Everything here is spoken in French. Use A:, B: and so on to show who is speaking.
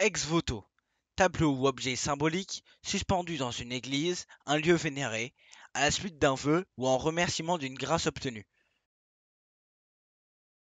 A: Ex voto: tableau ou objet symbolique suspendu dans une église, un lieu vénéré, à la suite d'un vœu ou en remerciement d'une grâce obtenue.